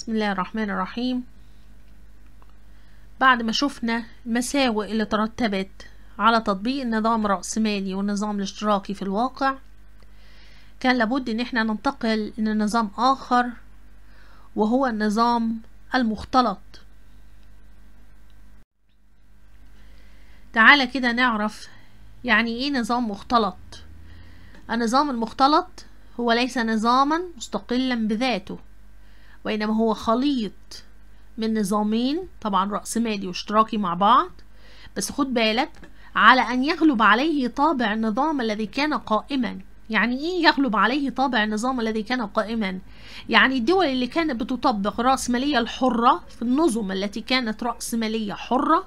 بسم الله الرحمن الرحيم بعد ما شفنا مساوئ اللي ترتبت على تطبيق النظام الرأسمالي والنظام الاشتراكي في الواقع كان لابد ان احنا ننتقل لنظام اخر وهو النظام المختلط تعالى كده نعرف يعني ايه نظام مختلط النظام المختلط هو ليس نظاما مستقلا بذاته وإنما هو خليط من نظامين طبعا رأسمالي واشتراكي مع بعض بس خد بالك على أن يغلب عليه طابع النظام الذي كان قائما يعني إيه يغلب عليه طابع النظام الذي كان قائما يعني الدول اللي كانت بتطبق مالية الحرة في النظم التي كانت رأسمالية حرة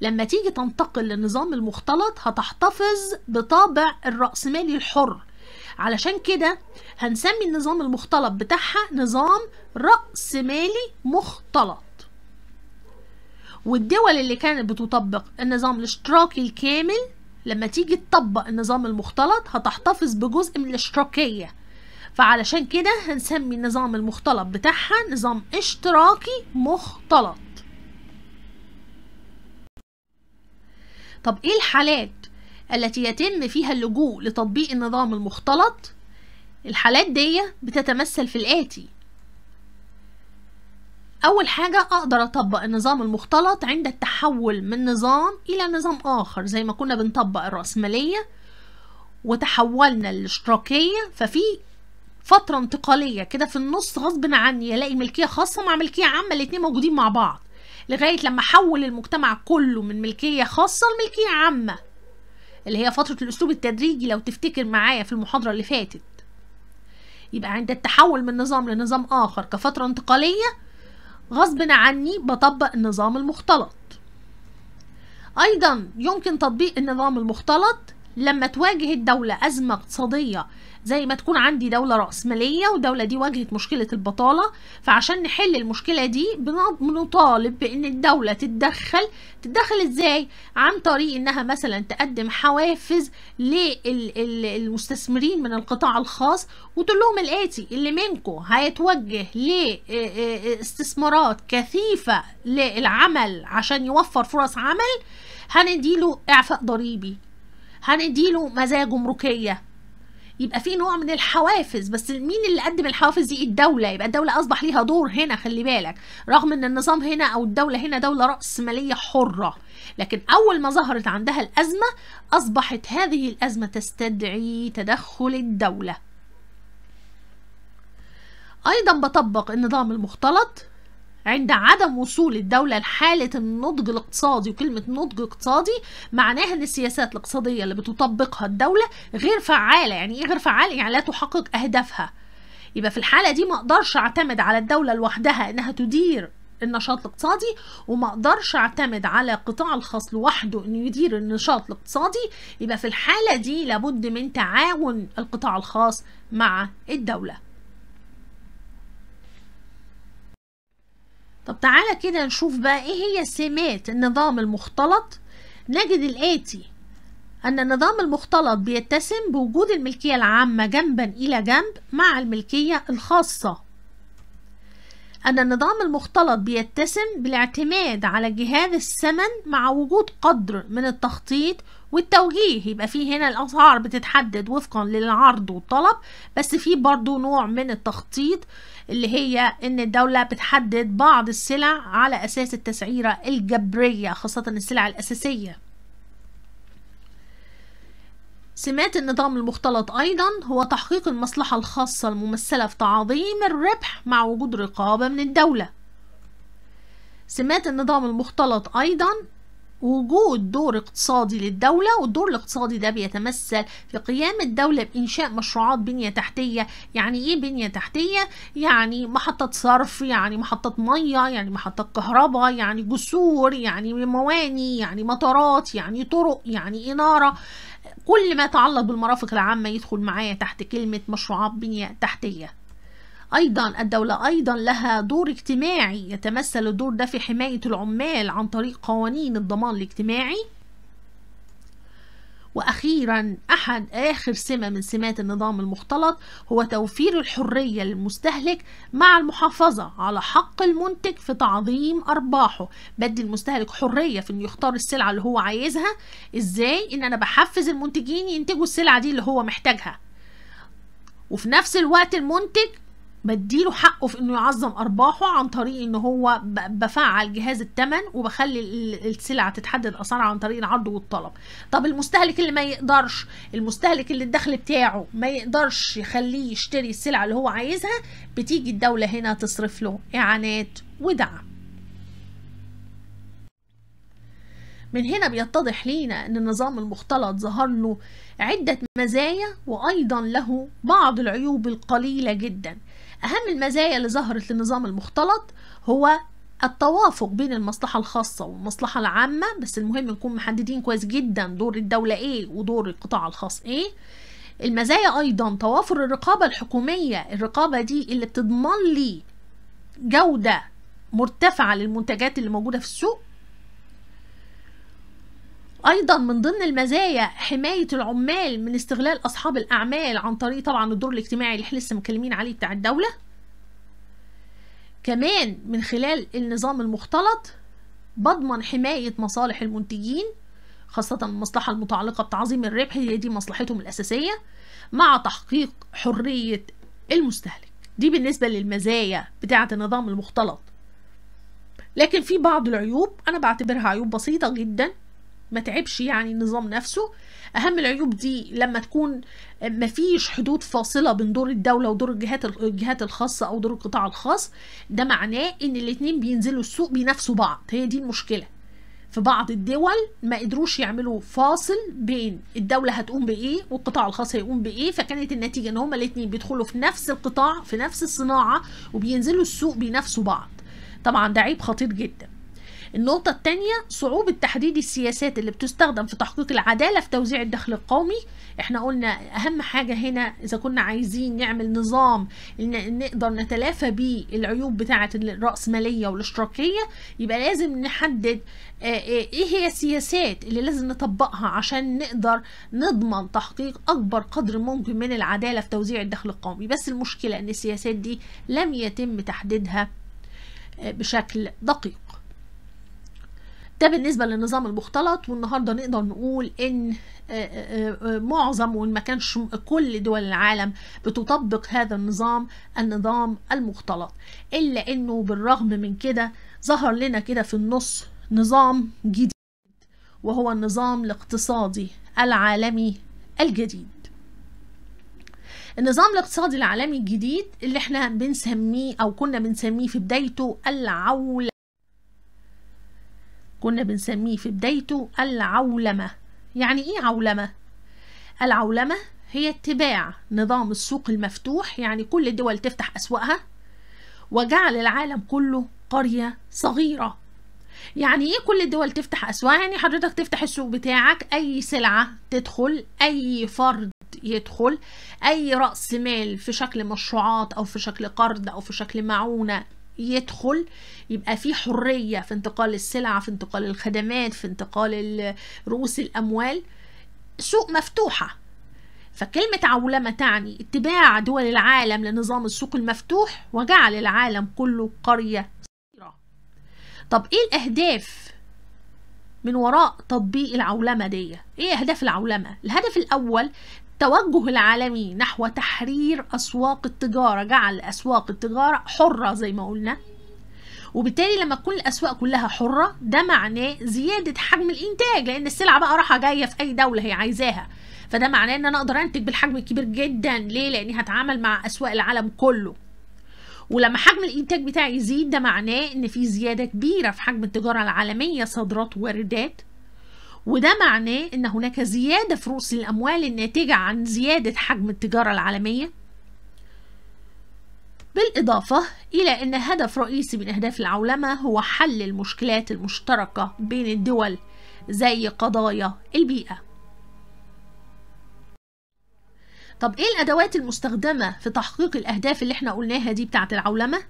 لما تيجي تنتقل للنظام المختلط هتحتفظ بطابع الرأسمالي الحر علشان كده هنسمي النظام المختلط بتاعها نظام رأس مالي مختلط والدول اللي كانت بتطبق النظام الاشتراكي الكامل لما تيجي تطبق النظام المختلط هتحتفظ بجزء من الاشتراكية فعلشان كده هنسمي النظام المختلط بتاعها نظام اشتراكي مختلط طب ايه الحالات التي يتم فيها اللجوء لتطبيق النظام المختلط الحالات دي بتتمثل في الآتي أول حاجة أقدر أطبق النظام المختلط عند التحول من نظام إلى نظام آخر زي ما كنا بنطبق الرأسمالية وتحولنا الاشتراكية ففي فترة انتقالية كده في النص غصب عني ألاقي ملكية خاصة مع ملكية عامة الاتنين موجودين مع بعض لغاية لما أحول المجتمع كله من ملكية خاصة لملكية عامة اللي هي فترة الأسلوب التدريجي لو تفتكر معايا في المحاضرة اللي فاتت يبقى عند التحول من نظام لنظام آخر كفترة انتقالية غصب عني بطبق النظام المختلط أيضا يمكن تطبيق النظام المختلط لما تواجه الدولة أزمة اقتصادية زي ما تكون عندي دولة رأسمالية والدولة دي واجهت مشكلة البطالة فعشان نحل المشكلة دي بنطالب بأن الدولة تتدخل تتدخل إزاي؟ عن طريق أنها مثلا تقدم حوافز للمستثمرين من القطاع الخاص وتقول لهم الآتي اللي منكم هيتوجه لاستثمارات كثيفة للعمل عشان يوفر فرص عمل هنديله إعفاء ضريبي هنديله مزايا جمركيه يبقى في نوع من الحوافز بس مين اللي قدم الحوافز دي الدوله يبقى الدوله اصبح ليها دور هنا خلي بالك رغم ان النظام هنا او الدوله هنا دوله راسماليه حره لكن اول ما ظهرت عندها الازمه اصبحت هذه الازمه تستدعي تدخل الدوله ايضا بطبق النظام المختلط عند عدم وصول الدولة لحالة النضج الاقتصادي وكلمة نضج اقتصادي معناها ان السياسات الاقتصادية اللي بتطبقها الدولة غير فعالة يعني ايه غير فعالة يعني لا تحقق اهدافها يبقى في الحالة دي ما اقدرش اعتمد على الدولة لوحدها انها تدير النشاط الاقتصادي وما اقدرش اعتمد على القطاع الخاص لوحده انه يدير النشاط الاقتصادي يبقى في الحالة دي لابد من تعاون القطاع الخاص مع الدولة طب تعالى كده نشوف بقى ايه هي سمات النظام المختلط نجد الآتي أن النظام المختلط بيتسم بوجود الملكية العامة جنبا إلى جنب مع الملكية الخاصة أن النظام المختلط بيتسم بالاعتماد على جهاز الثمن مع وجود قدر من التخطيط والتوجيه يبقى في هنا الاسعار بتتحدد وفقا للعرض والطلب بس في برضو نوع من التخطيط اللي هي ان الدولة بتحدد بعض السلع على اساس التسعيرة الجبرية خاصة السلع الاساسية سمات النظام المختلط أيضا هو تحقيق المصلحة الخاصة الممثلة في تعظيم الربح مع وجود رقابة من الدولة سمات النظام المختلط أيضا وجود دور اقتصادي للدولة والدور الاقتصادي ده بيتمثل في قيام الدولة بإنشاء مشروعات بنية تحتية يعني إيه بنية تحتية؟ يعني محطة صرف يعني محطة مية يعني محطة كهرباء يعني جسور يعني مواني يعني مطارات يعني طرق يعني إنارة كل ما يتعلق بالمرافق العامة يدخل معايا تحت كلمة مشروعات بنية تحتية أيضا الدولة أيضا لها دور اجتماعي يتمثل الدور ده في حماية العمال عن طريق قوانين الضمان الاجتماعي وأخيرا أحد آخر سمة من سمات النظام المختلط هو توفير الحرية للمستهلك مع المحافظة على حق المنتج في تعظيم أرباحه بدي المستهلك حرية في إنه يختار السلعة اللي هو عايزها إزاي إن أنا بحفز المنتجين ينتجوا السلعة دي اللي هو محتاجها وفي نفس الوقت المنتج بديله حقه في انه يعظم ارباحه عن طريق ان هو بفعل جهاز التمن وبخلي السلع تتحدد اسعارها عن طريق العرض والطلب طب المستهلك اللي ما يقدرش المستهلك اللي الدخل بتاعه ما يقدرش يخليه يشتري السلع اللي هو عايزها بتيجي الدولة هنا تصرف له اعانات ودعم من هنا بيتضح لينا ان النظام المختلط ظهر له عدة مزايا وايضا له بعض العيوب القليلة جدا أهم المزايا اللي ظهرت للنظام المختلط هو التوافق بين المصلحة الخاصة والمصلحة العامة بس المهم نكون محددين كويس جدا دور الدولة ايه ودور القطاع الخاص ايه المزايا ايضا توافر الرقابة الحكومية الرقابة دي اللي بتضمن لي جودة مرتفعة للمنتجات اللي موجودة في السوق ايضا من ضمن المزايا حمايه العمال من استغلال اصحاب الاعمال عن طريق طبعا الدور الاجتماعي اللي احنا لسه مكلمين عليه بتاع الدوله كمان من خلال النظام المختلط بضمن حمايه مصالح المنتجين خاصة المصلحة المتعلقة بتعظيم الربح هي دي مصلحتهم الأساسية مع تحقيق حرية المستهلك دي بالنسبة للمزايا بتاعة النظام المختلط لكن في بعض العيوب أنا بعتبرها عيوب بسيطة جدا ما تعبش يعني النظام نفسه اهم العيوب دي لما تكون مفيش حدود فاصله بين دور الدوله ودور الجهات الجهات الخاصه او دور القطاع الخاص ده معناه ان الاتنين بينزلوا السوق بينافسوا بعض هي دي المشكله في بعض الدول ما قدروش يعملوا فاصل بين الدولة هتقوم بإيه والقطاع الخاص هيقوم بإيه فكانت النتيجة إن هما الاتنين بيدخلوا في نفس القطاع في نفس الصناعة وبينزلوا السوق بينافسوا بعض طبعا ده عيب خطير جدا النقطة الثانية صعوبة تحديد السياسات اللي بتستخدم في تحقيق العدالة في توزيع الدخل القومي احنا قلنا أهم حاجة هنا إذا كنا عايزين نعمل نظام نقدر نتلافى بيه العيوب بتاعة الرأسمالية والاشتراكية يبقى لازم نحدد آه، آه، ايه هي السياسات اللي لازم نطبقها عشان نقدر نضمن تحقيق اكبر قدر ممكن من العداله في توزيع الدخل القومي بس المشكله ان السياسات دي لم يتم تحديدها آه، بشكل دقيق ده بالنسبه للنظام المختلط والنهارده نقدر نقول ان آه، آه، آه، معظم وان ما كانش كل دول العالم بتطبق هذا النظام النظام المختلط الا انه بالرغم من كده ظهر لنا كده في النص نظام جديد وهو النظام الاقتصادي العالمي الجديد النظام الاقتصادي العالمي الجديد اللي احنا بنسميه او كنا بنسميه في بدايته العولمه كنا بنسميه في بدايته العولمة يعني ايه عولمة؟ العولمة هي اتباع نظام السوق المفتوح يعني كل الدول تفتح أسواقها وجعل العالم كله قرية صغيرة يعني ايه كل الدول تفتح أسواق؟ يعني حضرتك تفتح السوق بتاعك أي سلعة تدخل أي فرد يدخل أي رأس مال في شكل مشروعات أو في شكل قرض أو في شكل معونة يدخل يبقى في حرية في انتقال السلع في انتقال الخدمات في انتقال رؤوس الأموال سوق مفتوحة فكلمة عولمة تعني اتباع دول العالم لنظام السوق المفتوح وجعل العالم كله قرية صغيرة طب ايه الأهداف من وراء تطبيق العولمة دي ايه أهداف العولمة الهدف الأول التوجه العالمي نحو تحرير أسواق التجارة جعل أسواق التجارة حرة زي ما قلنا وبالتالي لما تكون الاسواق كلها حره ده معناه زياده حجم الانتاج لان السلعه بقى رايحه جايه في اي دوله هي عايزاها فده معناه ان انا اقدر انتج بالحجم الكبير جدا ليه لاني هتعامل مع اسواق العالم كله ولما حجم الانتاج بتاعي يزيد ده معناه ان في زياده كبيره في حجم التجاره العالميه صادرات واردات وده معناه ان هناك زياده في رؤوس الاموال الناتجه عن زياده حجم التجاره العالميه بالإضافة إلى أن هدف رئيسي من أهداف العولمة هو حل المشكلات المشتركة بين الدول زي قضايا البيئة طب إيه الأدوات المستخدمة في تحقيق الأهداف اللي احنا قلناها دي بتاعة العولمة؟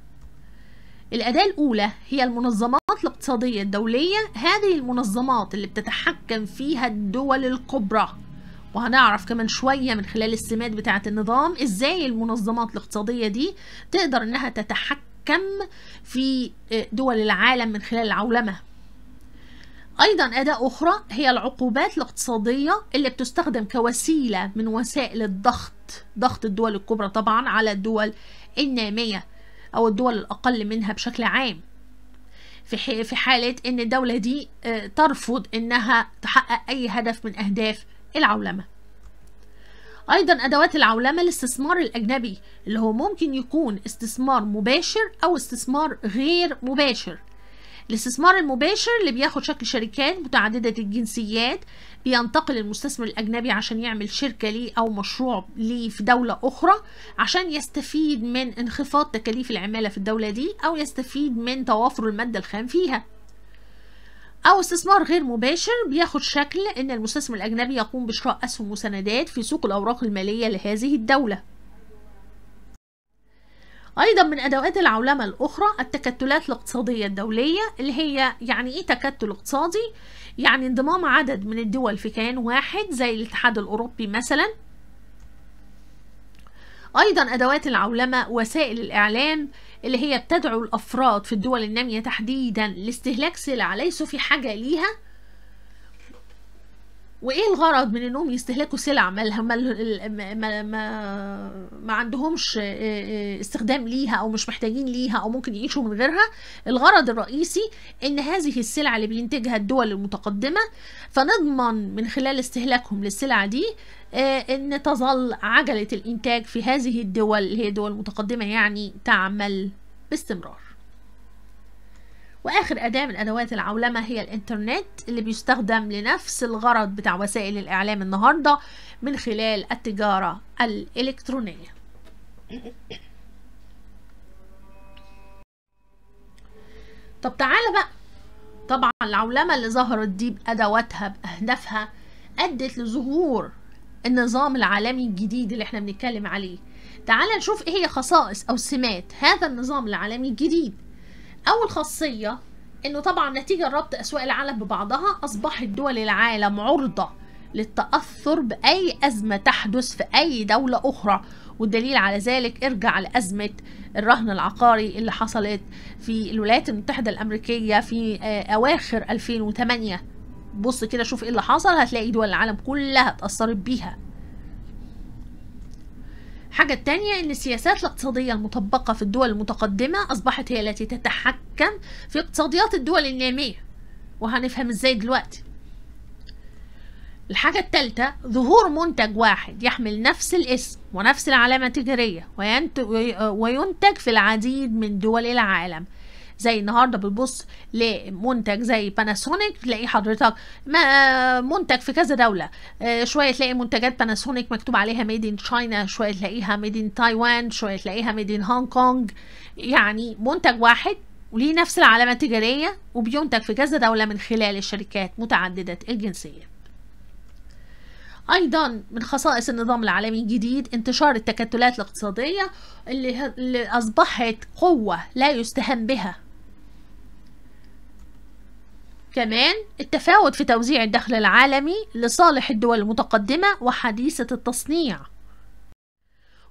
الأداة الأولى هي المنظمات الاقتصادية الدولية هذه المنظمات اللي بتتحكم فيها الدول الكبرى وهنعرف كمان شوية من خلال السمات بتاعة النظام ازاي المنظمات الاقتصادية دي تقدر انها تتحكم في آه، دول العالم من خلال العولمة ايضا اداة اخرى هي العقوبات الاقتصادية اللي بتستخدم كوسيلة من وسائل الضغط ضغط الدول الكبرى طبعا على الدول النامية أو الدول الأقل منها بشكل عام في في حالة إن الدولة دي آه، ترفض إنها تحقق أي هدف من أهداف العولمة أيضا أدوات العولمة الاستثمار الأجنبي اللي هو ممكن يكون استثمار مباشر أو استثمار غير مباشر الاستثمار المباشر اللي بياخد شكل شركات متعددة الجنسيات بينتقل المستثمر الأجنبي عشان يعمل شركة ليه أو مشروع ليه في دولة أخرى عشان يستفيد من انخفاض تكاليف العمالة في الدولة دي أو يستفيد من توافر المادة الخام فيها أو استثمار غير مباشر بياخد شكل إن المستثمر الأجنبي يقوم بشراء أسهم وسندات في سوق الأوراق المالية لهذه الدولة أيضا من أدوات العولمة الأخرى التكتلات الاقتصادية الدولية اللي هي يعني إيه تكتل اقتصادي؟ يعني انضمام عدد من الدول في كيان واحد زي الاتحاد الأوروبي مثلا أيضا أدوات العولمة وسائل الإعلام اللي هي بتدعو الأفراد في الدول النامية تحديدا لاستهلاك سلع ليسوا في حاجة ليها وايه الغرض من انهم يستهلكوا سلع ما ما, ما, عندهمش آه، آه، استخدام ليها او مش محتاجين ليها او ممكن يعيشوا من غيرها الغرض الرئيسي ان هذه السلع اللي بينتجها الدول المتقدمه فنضمن من خلال استهلاكهم للسلع دي آه، ان تظل عجله الانتاج في هذه الدول اللي هي دول متقدمه يعني تعمل باستمرار واخر اداة من ادوات العولمة هي الانترنت اللي بيستخدم لنفس الغرض بتاع وسائل الاعلام النهاردة من خلال التجارة الالكترونية طب تعالى بقى طبعا العولمة اللي ظهرت دي بأدواتها بأهدافها أدت لظهور النظام العالمي الجديد اللي احنا بنتكلم عليه تعالى نشوف ايه هي خصائص او سمات هذا النظام العالمي الجديد اول خاصيه انه طبعا نتيجه ربط اسواق العالم ببعضها اصبحت دول العالم عرضه للتاثر باي ازمه تحدث في اي دوله اخرى والدليل على ذلك ارجع لازمه الرهن العقاري اللي حصلت في الولايات المتحده الامريكيه في آه، اواخر 2008 بص كده شوف ايه اللي حصل هتلاقي دول العالم كلها اتاثرت بيها الحاجة التانية أن السياسات الاقتصادية المطبقة في الدول المتقدمة أصبحت هي التي تتحكم في اقتصاديات الدول النامية وهنفهم ازاي دلوقتي الحاجة التالتة ظهور منتج واحد يحمل نفس الاسم ونفس العلامة التجارية وينتج في العديد من دول العالم زي النهارده بنبص لمنتج زي باناسونيك تلاقي حضرتك منتج في كذا دوله آه، شويه تلاقي منتجات باناسونيك مكتوب عليها ميد ان تشاينا شويه تلاقيها ميد ان تايوان شويه تلاقيها ميد ان هونج كونج يعني منتج واحد وليه نفس العلامه التجاريه وبينتج في كذا دوله من خلال الشركات متعدده الجنسيات ايضا من خصائص النظام العالمي الجديد انتشار التكتلات الاقتصادية اللي اصبحت قوة لا يستهان بها كمان التفاوت في توزيع الدخل العالمي لصالح الدول المتقدمة وحديثة التصنيع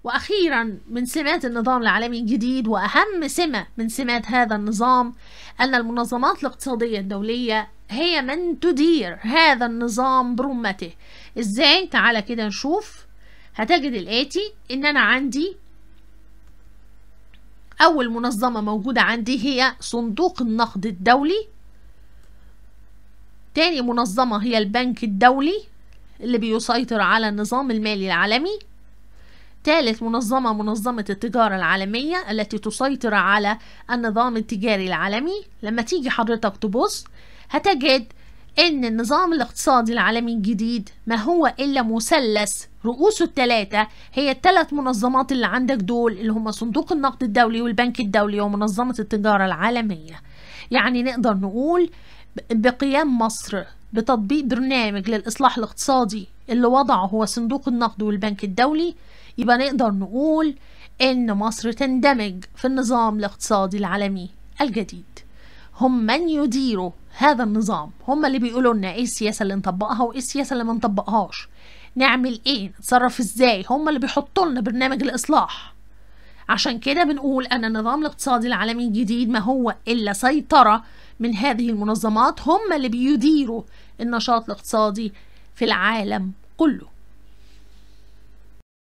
وأخيرا من سمات النظام العالمي الجديد وأهم سمة من سمات هذا النظام أن المنظمات الاقتصادية الدولية هي من تدير هذا النظام برمته إزاي؟ تعالى كده نشوف هتجد الآتي إن أنا عندي أول منظمة موجودة عندي هي صندوق النقد الدولي تاني منظمة هي البنك الدولي اللي بيسيطر على النظام المالي العالمي ثالث منظمة منظمة التجارة العالمية التي تسيطر على النظام التجاري العالمي لما تيجي حضرتك تبص هتجد ان النظام الاقتصادي العالمي الجديد ما هو الا مثلث رؤوسه الثلاثة هي الثلاث منظمات اللي عندك دول اللي هما صندوق النقد الدولي والبنك الدولي ومنظمة التجارة العالمية يعني نقدر نقول بقيام مصر بتطبيق برنامج للإصلاح الاقتصادي اللي وضعه هو صندوق النقد والبنك الدولي يبقى نقدر نقول إن مصر تندمج في النظام الاقتصادي العالمي الجديد هم من يديروا هذا النظام هم اللي بيقولوا لنا ايه السياسة اللي نطبقها وايه السياسة اللي ما نطبقهاش نعمل ايه نتصرف ازاي هم اللي بيحطوا لنا برنامج الاصلاح عشان كده بنقول أن النظام الاقتصادي العالمي الجديد ما هو إلا سيطرة من هذه المنظمات هم اللي بيديروا النشاط الاقتصادي في العالم كله